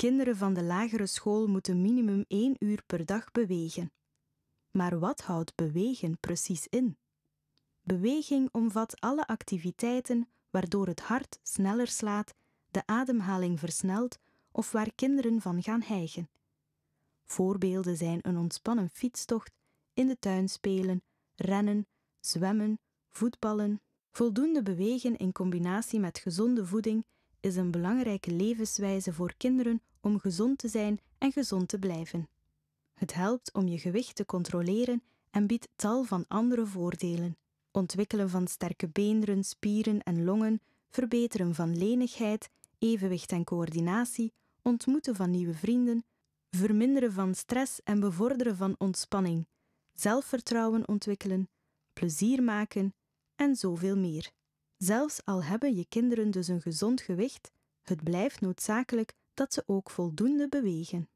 Kinderen van de lagere school moeten minimum één uur per dag bewegen. Maar wat houdt bewegen precies in? Beweging omvat alle activiteiten waardoor het hart sneller slaat, de ademhaling versnelt of waar kinderen van gaan hijgen. Voorbeelden zijn een ontspannen fietstocht, in de tuin spelen, rennen, zwemmen, voetballen. Voldoende bewegen in combinatie met gezonde voeding is een belangrijke levenswijze voor kinderen om gezond te zijn en gezond te blijven. Het helpt om je gewicht te controleren en biedt tal van andere voordelen. Ontwikkelen van sterke beenderen, spieren en longen, verbeteren van lenigheid, evenwicht en coördinatie, ontmoeten van nieuwe vrienden, verminderen van stress en bevorderen van ontspanning, zelfvertrouwen ontwikkelen, plezier maken en zoveel meer. Zelfs al hebben je kinderen dus een gezond gewicht, het blijft noodzakelijk dat ze ook voldoende bewegen.